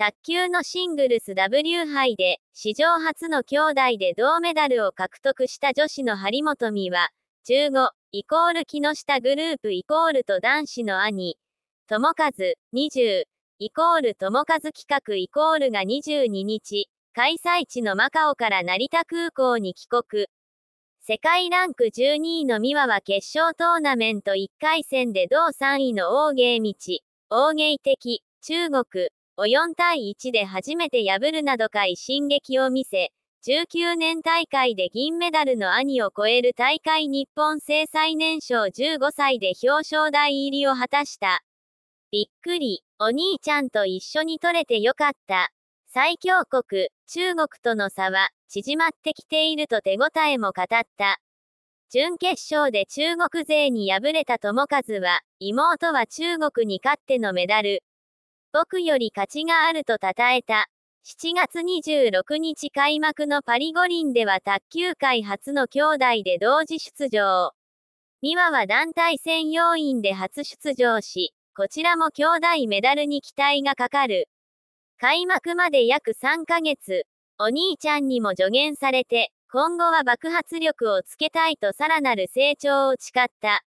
卓球のシングルス W 杯で、史上初の兄弟で銅メダルを獲得した女子の張本美は、15、イコール木下グループイコールと男子の兄、友和、20、イコール友和企画イコールが22日、開催地のマカオから成田空港に帰国。世界ランク12位の美和は決勝トーナメント1回戦で同3位の大芸道、大芸的、中国、を4対1で初めて破るなどかい進撃を見せ、19年大会で銀メダルの兄を超える大会日本制最年少15歳で表彰台入りを果たした。びっくり、お兄ちゃんと一緒に取れてよかった。最強国、中国との差は縮まってきていると手応えも語った。準決勝で中国勢に敗れた友和は、妹は中国に勝ってのメダル、僕より価値があると称えた。7月26日開幕のパリ五輪では卓球界初の兄弟で同時出場。美和は団体戦要員で初出場し、こちらも兄弟メダルに期待がかかる。開幕まで約3ヶ月、お兄ちゃんにも助言されて、今後は爆発力をつけたいとさらなる成長を誓った。